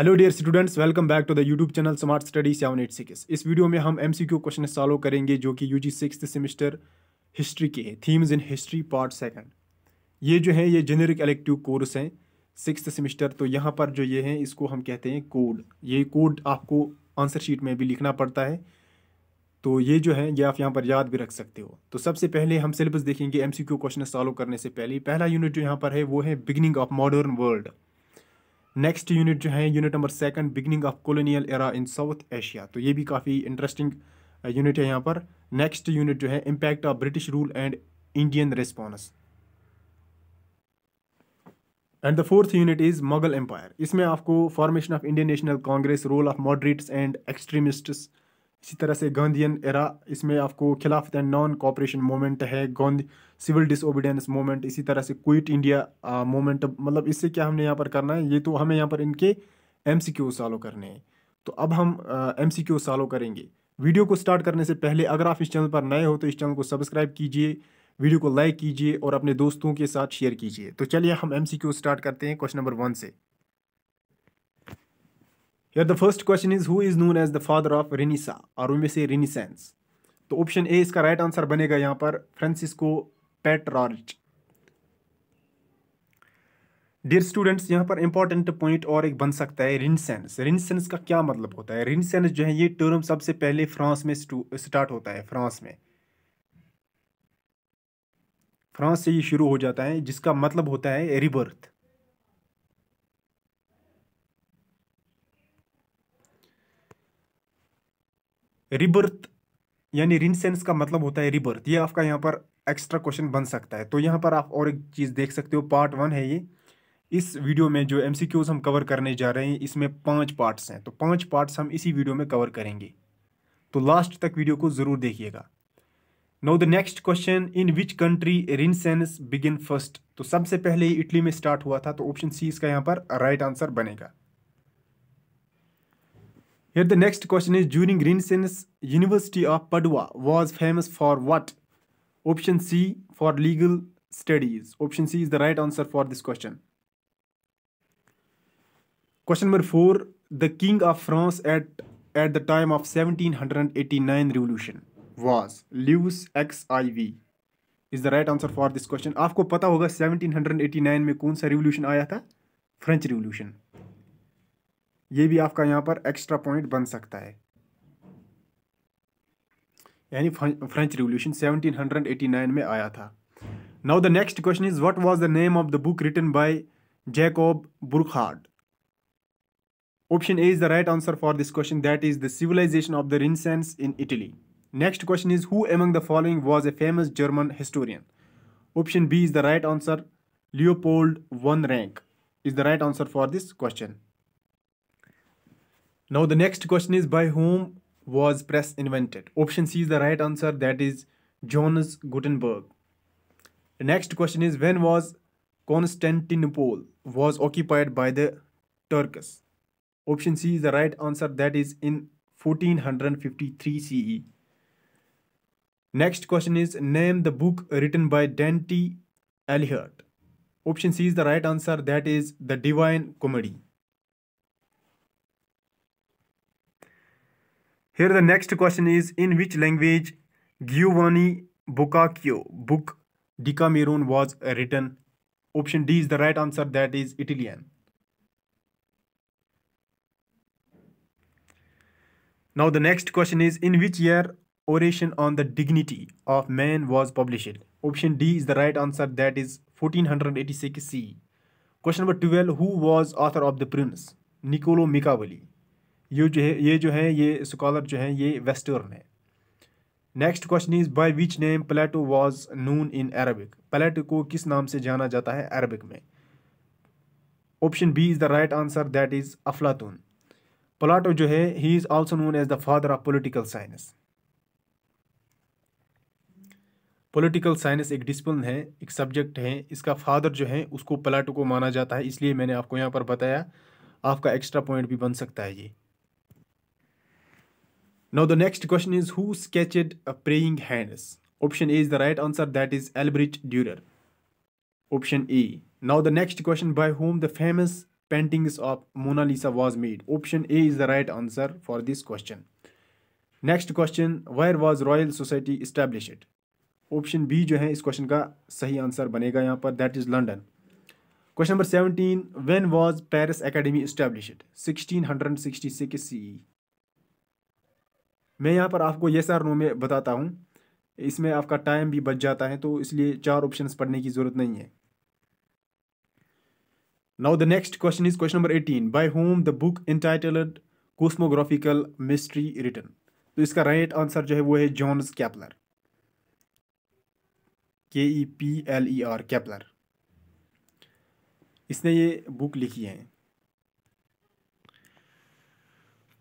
Hello dear students welcome back to the YouTube channel smart study seven eight six इस video में हम M C Q question solve करेंगे जो कि U G six semester history के themes in history part second ये जो है ये जेनेरिक एलेक्टिव कोर्स हैं सिक्स सेमिस्टर तो यहाँ पर जो ये हैं इसको हम कहते हैं कोड ये कोड आपको आंसर शीट में भी लिखना पड़ता है तो ये जो है ये आप यहाँ पर याद भी रख सकते हो तो सबसे पहले हम सिलेबस देखेंगे M C Q question solve करने से पहले पहला यूनिट जो यहाँ पर है वो है beginning of modern world next unit जो है unit number second beginning of colonial era in South Asia तो ये भी काफ़ी इंटरेस्टिंग यूनिट है यहाँ पर नेक्स्ट यूनिट जो है impact of British rule and Indian response and the fourth unit is Mughal empire इसमें आपको formation of Indian National Congress role of moderates and extremists इसी तरह से गांधीन एरा इसमें आपको खिलाफत एंड नॉन कॉपरेशन मूवमेंट है गांधी सिविल डिसोबीडियंस मोमेंट इसी तरह से क्विट इंडिया मोमेंट मतलब इससे क्या हमने यहाँ पर करना है ये तो हमें यहाँ पर इनके एम सी क्यू सॉलो करने हैं तो अब हम एम सी क्यू सॉलो करेंगे वीडियो को स्टार्ट करने से पहले अगर आप इस चैनल पर नए हो तो इस चैनल को सब्सक्राइब कीजिए वीडियो को लाइक कीजिए और अपने दोस्तों के साथ शेयर कीजिए तो चलिए हम एम सी क्यू स्टार्ट करते हैं क्वेश्चन नंबर वन से यार the first question is who is known as the father of renaissance और उनमें से रेनिसेंस तो ऑप्शन ए इसका राइट आंसर बनेगा यहां पर फ्रांसिस्को पेट्रॉर्च डियर स्टूडेंट्स यहाँ पर इंपॉर्टेंट पॉइंट और एक बन सकता है रिनसेंस रिनसेंस का क्या मतलब होता है रिनसेंस जो है ये टर्म सबसे पहले फ्रांस में स्टार्ट होता है फ्रांस में फ्रांस से ये शुरू हो जाता है जिसका मतलब होता है रिबर्थ रिबर्थ यानी रिनसेंस का मतलब होता है रिबर्थ ये आपका यहाँ पर एक्स्ट्रा क्वेश्चन बन सकता है तो यहाँ पर आप और एक चीज़ देख सकते हो पार्ट वन है ये इस वीडियो में जो एम हम कवर करने जा रहे हैं इसमें पाँच पार्ट्स हैं तो पाँच पार्ट्स हम इसी वीडियो में कवर करेंगे तो लास्ट तक वीडियो को ज़रूर देखिएगा no the next question in which country renaissance begin first तो सबसे पहले इटली में स्टार्ट हुआ था तो ऑप्शन सी इसका यहाँ पर राइट right आंसर बनेगा Here the next question is during Renaissance University of Padua was famous for what? Option C for legal studies. Option C is the right answer for this question. Question number 4 the king of France at at the time of 1789 revolution was Lewis XIV is the right answer for this question आपको पता होगा 1789 में कौन सा revolution आया था French revolution ये भी आपका यहाँ पर एक्स्ट्रा पॉइंट बन सकता है यानी फ्रेंच रिवोल्यूशन 1789 में आया था now the next question is what was the name of the book written by Jacob Burckhardt option A is the right answer for this question that is the civilisation of the renaissance in Italy next question is who among the following was a famous German historian option B is the right answer Leopold von Ranke is the right answer for this question Now the next question is by whom was press invented? Option C is the right answer that is Johannes Gutenberg. The next question is when was Constantinople was occupied by the Turks? Option C is the right answer that is in 1453 CE. Next question is name the book written by Dante Alighieri. Option C is the right answer that is the Divine Comedy. Here the next question is in which language Giovanni Boccaccio book Decameron was written? Option D is the right answer that is Italian. Now the next question is in which year Oration on the Dignity of Man was published? Option D is the right answer that is 1486 C. Question number 12 Who was author of The Prince? Niccolo Machiavelli. ये जो है ये जो है ये scholar जो है ये वेस्टर्न है next question is by which name Plato was known in Arabic Plato को किस नाम से जाना जाता है अरबिक में option B is the right answer that is अफलातून प्लाटो जो है he is also known as the father of political science political science एक डिसिप्लिन है एक सब्जेक्ट है इसका फादर जो है उसको प्लाटो को माना जाता है इसलिए मैंने आपको यहाँ पर बताया आपका एक्स्ट्रा पॉइंट भी बन सकता है ये Now the next question is who sketched a praying hands? Option A is the right answer that is Albrecht Dürer. Option E. Now the next question by whom the famous paintings of Mona Lisa was made. Option A is the right answer for this question. Next question: Where was Royal Society established? Option B, जो है इस question का सही answer बनेगा यहाँ पर That is London. Question number seventeen: When was Paris Academy established? Sixteen hundred sixty-six CE. मैं यहाँ पर आपको ये सर नो में बताता हूँ इसमें आपका टाइम भी बच जाता है तो इसलिए चार ऑप्शंस पढ़ने की ज़रूरत नहीं है now the next question is question number eighteen by whom the book entitled cosmographical mystery written तो इसका राइट आंसर जो है वो है Johannes Kepler K E P L E R Kepler इसने ये बुक लिखी है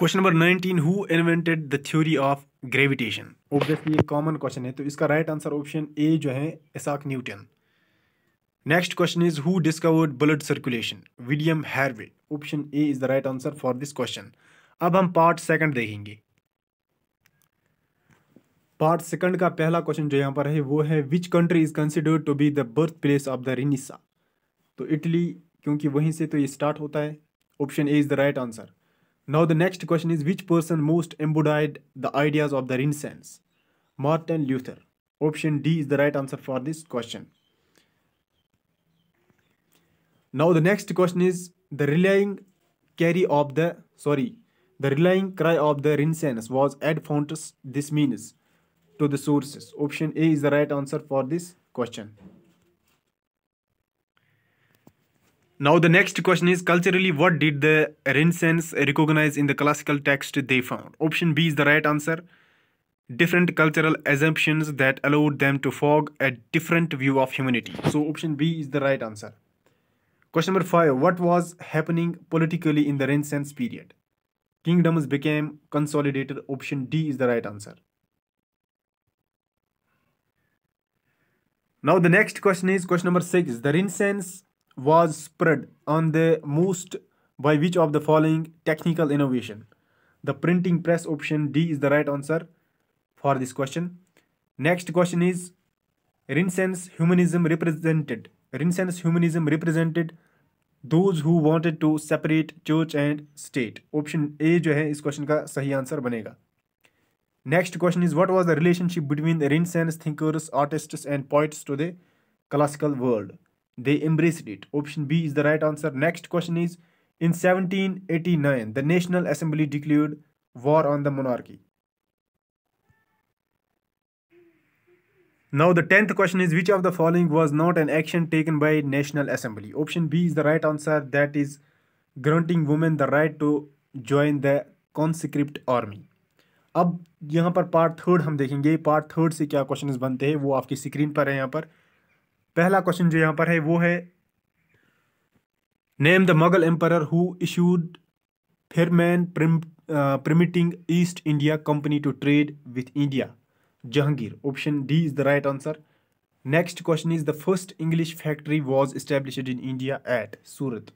question number nineteen who invented the theory of gravitation obviously ये कॉमन क्वेश्चन है तो इसका राइट आंसर ऑप्शन ए जो है Isaac Newton next question is who discovered blood circulation William Harvey option A is the right answer for this question अब हम part second देखेंगे part second का पहला क्वेश्चन जो यहाँ पर है वो है which country is considered to be the birth place of the renaissance तो इटली क्योंकि वहीं से तो ये स्टार्ट होता है option A is the right answer Now the next question is which person most embodied the ideas of the Renaissance? Martin Luther. Option D is the right answer for this question. Now the next question is the relying carry of the sorry the relying cry of the Renaissance was ad fontes this means to the sources. Option A is the right answer for this question. Now the next question is culturally what did the Renaissance recognize in the classical text they found? Option B is the right answer. Different cultural assumptions that allowed them to forge a different view of humanity. So option B is the right answer. Question number 5 what was happening politically in the Renaissance period? Kingdoms became consolidated. Option D is the right answer. Now the next question is question number 6 the Renaissance was spread on the most by which of the following technical innovation? The printing press option D is the right answer for this question. Next question is Renaissance humanism represented. Renaissance humanism represented those who wanted to separate church and state. Option A जो है इस question का सही answer बनेगा. Next question is what was the relationship between the Renaissance thinkers, artists and poets to the classical world? They embraced it. Option B is the right answer. Next question is In 1789, the National Assembly declared war on the monarchy. Now the 10th question is which of the following was not an action taken by National Assembly? Option B is the right answer that is granting women the right to join the conscript army. अब यहाँ पर part third हम देखेंगे part third से क्या questions बनते हैं वो आपकी स्क्रीन पर है यहाँ पर पहला क्वेश्चन जो यहां पर है वो है name the Mughal emperor who issued firman permitting East India Company to trade with India Jahangir option D is the right answer next question is the first English factory was established in India at Surat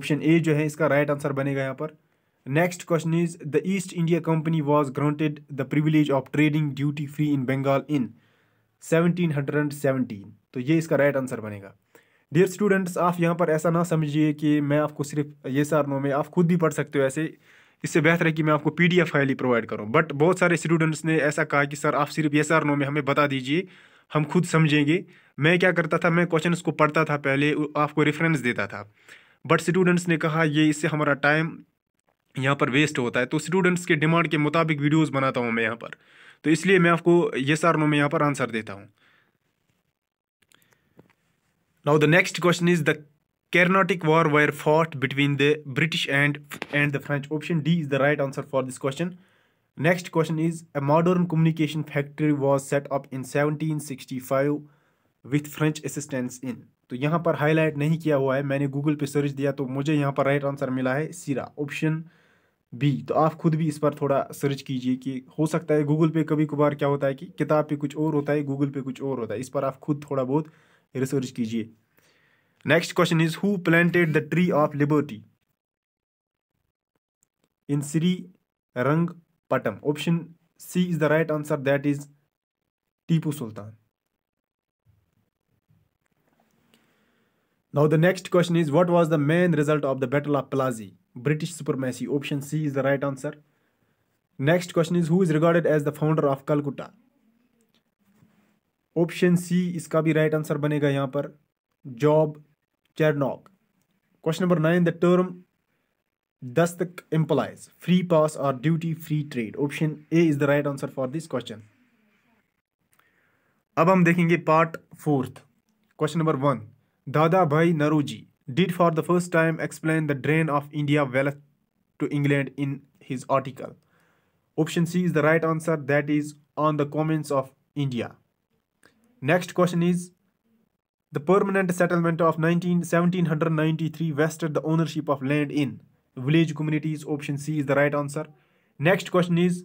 option A जो है इसका right right answer बनेगा यहाँ पर next question is the East India Company was granted the privilege of trading duty free in Bengal in seventeen hundred and seventeen तो ये इसका right answer बनेगा डियर स्टूडेंट्स आप यहाँ पर ऐसा ना समझिए कि मैं आपको सिर्फ ये सार नो में आप खुद भी पढ़ सकते हो ऐसे इससे बेहतर है कि मैं आपको पी डी एफ फाइल ही प्रोवाइड करूँ बट बहुत सारे स्टूडेंट्स ने ऐसा कहा कि सर आप सिर्फ ये सार नो में हमें बता दीजिए हम खुद समझेंगे मैं क्या करता था मैं क्वेश्चन को पढ़ता था पहले आपको रेफरेंस देता था बट स्टूडेंट्स ने कहा ये इससे हमारा टाइम यहाँ पर वेस्ट होता है तो स्टूडेंट्स के डिमांड के मुताबिक वीडियोज़ बनाता हूँ मैं यहाँ पर तो इसलिए मैं आपको ये सर नो में यहाँ पर आंसर देता हूँ now the next question is the Carnatic war were fought between the British and and the French option D is the right answer for this question next question is a modern communication factory was set up in seventeen sixty five with French assistance in तो यहाँ पर highlight नहीं किया हुआ है मैंने Google पे search दिया तो मुझे यहाँ पर राइट आंसर मिला है सीरा ऑप्शन बी तो आप खुद भी इस पर थोड़ा सर्च कीजिए कि हो सकता है गूगल पे कभी कभार क्या होता है कि किताब पे कुछ और होता है गूगल पे कुछ और होता है इस पर आप खुद थोड़ा बहुत रिसर्च कीजिए next question is who planted the tree of liberty in Srirangapatam option C is the right answer that is Tipu Sultan now the next question is what was the main result of the battle of Plassey British supremacy. Option C is the right answer. Next question is who is regarded as the founder of Calcutta? Option C इसका भी right answer बनेगा यहां पर Job Charnock question number nine the term dastak implies free pass और duty free trade option A is the right answer for this question अब हम देखेंगे part fourth question number one Dadabhai Naoroji did for the first time explain the drain of India wealth to England in his article. Option C is the right answer that is on the comments of India. Next question is the permanent settlement of 19, 1793 vested the ownership of land in village communities. Option C is the right answer. Next question is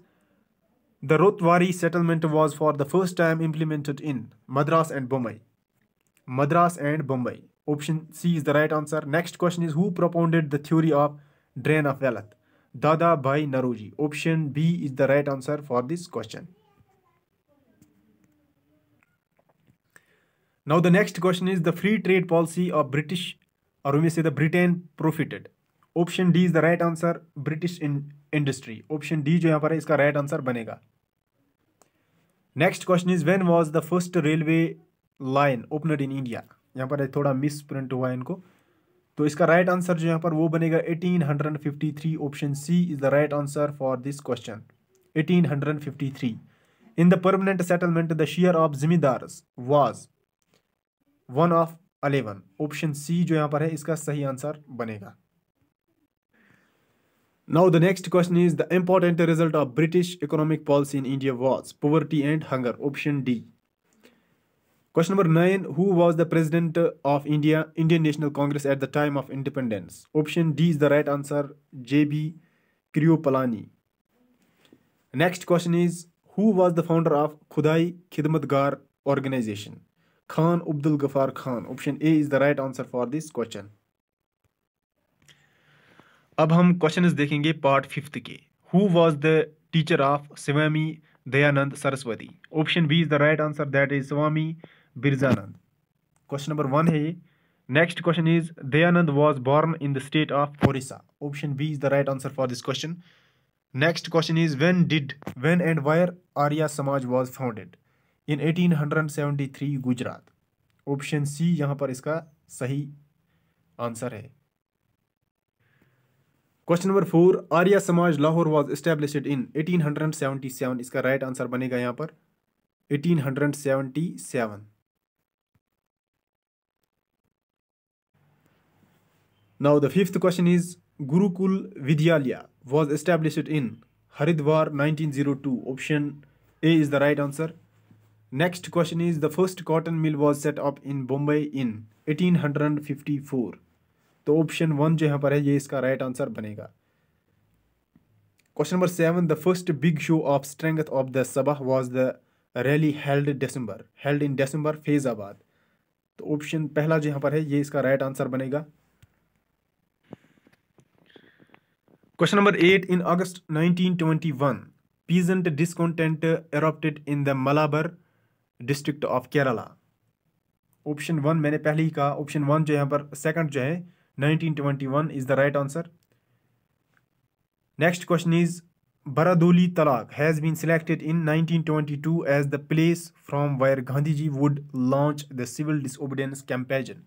the Rotwari settlement was for the first time implemented in Madras and Bombay. Madras and Bombay. Option C is the right answer. Next question is who propounded the theory of drain of wealth? Dada Bhai Naroji. Option B is the right answer for this question. Now the next question is the free trade policy of British or we may say the Britain profited. Option D is the right answer British in industry. Option D जो यहाँ पर है इसका right answer बनेगा Next question is when was the first railway line opened in India? यहाँ पर थोड़ा miss print हुआ इनको तो इसका राइट आंसर जो यहाँ पर वो बनेगा 1853 option C is the right answer for this question 1853 in the permanent settlement the share of zamindar was one of eleven option C जो यहाँ पर है इसका सही आंसर बनेगा now the next question is the important result of British economic policy in India was poverty and hunger option D Question number 9 Who was the president of India Indian National Congress at the time of independence? Option D is the right answer JB Kriopalani. Next question is Who was the founder of Khudai Khidmatgar organization? Khan Abdul Ghaffar Khan. Option A is the right answer for this question. अब हम question देखेंगे part fifth के who was the teacher of Swami Dayanand Saraswati option B is the right answer that is Swami Virjanand question number one है ये next question is Dayanand was born in the state of Orissa option B is the right answer for this question next question is when did when and where Arya Samaj was founded in 1873 Gujarat option C यहाँ पर इसका सही answer है question number four Arya समाज Lahore was established in 1877 इसका right right answer बनेगा यहाँ पर 1877 Now the fifth question is Gurukul Vidyalaya was established in Haridwar 1902. Option A is the right answer. Next question is the first cotton mill was set up in Bombay in 1854. तो option one जो यहाँ पर है ये इसका right right answer बनेगा question number seven the first big show of strength of the Sabha was the rally held December held in December Faizabad तो option पहला जो यहाँ पर है ये इसका राइट आंसर बनेगा Question number 8 In August 1921, peasant discontent erupted in the Malabar district of Kerala. Option one मैंने पहले ही कहा ऑप्शन वन जो यहाँ पर सेकंड जो है 1921 is the right answer next question is Bardoli taluka has been selected in 1922 as the place from where Gandhi ji would launch the civil disobedience campaign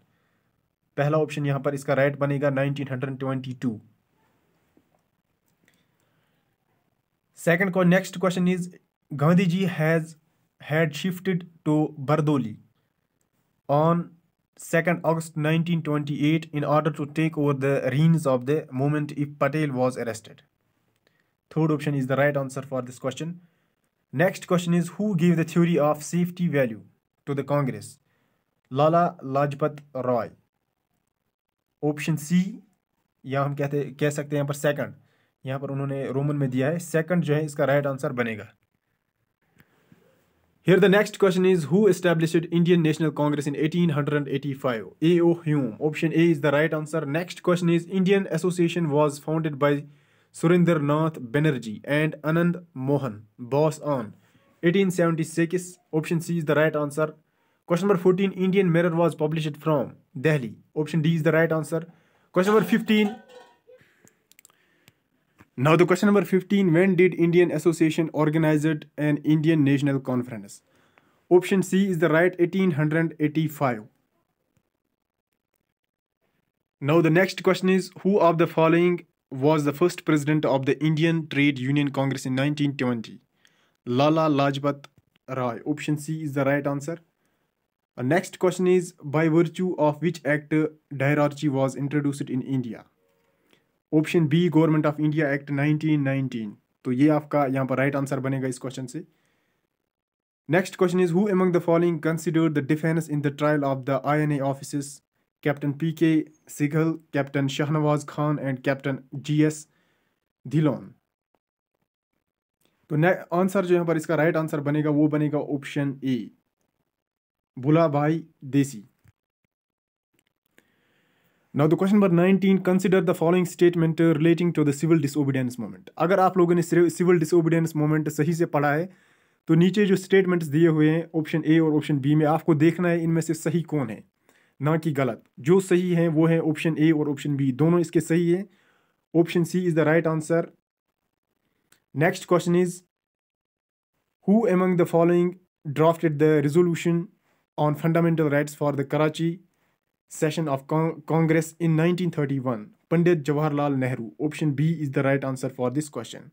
पहला option यहाँ पर इसका राइट बनेगा 1922 Second next question is Gandhi ji has had shifted to Bardoli on 2nd August 1928 in order to take over the reins of the movement if Patel was arrested. Third option is the right answer for this question. Next question is who gave the theory of safety value to the Congress? Lala Lajpat Roy. Option C. या हम कहते कह यहाँ पर उन्होंने Roman में दिया है सेकंड जो है इसका राइट आंसर बनेगा here the next question is who established Indian National Congress in 1885 A O Hume option A is the right answer next question is Indian Association was founded by Surendra Nath Banerjee and Anant Mohan Bose on eighteen seventy option C is the right answer question number fourteen Indian Mirror was publish from Delhi option D is the right answer question number fifteen Now the question number 15, when did Indian Association organize an Indian National Conference? Option C is the right 1885. Now the next question is, who of the following was the first president of the Indian Trade Union Congress in 1920? Lala Lajpat Rai. Option C is the right answer. Our next question is, by virtue of which act Dairarchi was introduced in India? Option B government of India act 1919 तो ये आपका यहाँ पर right answer बनेगा इस question से next question is who among the following considered the defence in the trial of the I N captain P K Sehgal captain Shahnawaz Khan and captain G S Dhillon तो answer जो यहाँ पर इसका राइट आंसर बनेगा वो बनेगा option A Bhula bhai Desai now the question number nineteen consider the following statement relating to the civil disobedience movement अगर आप लोगों ने सिविल डिसोबीडियंस मूवमेंट सही से पढ़ा है तो नीचे जो स्टेटमेंट्स दिए हुए हैं ऑप्शन ए और ऑप्शन बी में आपको देखना है इनमें से सही कौन है ना कि गलत जो सही है वो है ऑप्शन ए और ऑप्शन बी दोनों इसके सही है option C is the right answer next question is who among the following drafted the resolution on fundamental rights for the Karachi session of Cong Congress in 1931? Pandit Jawaharlal Nehru. Option B is the right answer for this question.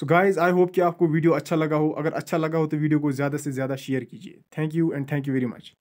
So guys I hope कि आपको video अच्छा लगा हो अगर अच्छा लगा हो तो वीडियो को ज़्यादा से ज़्यादा शेयर कीजिए thank you and thank you very much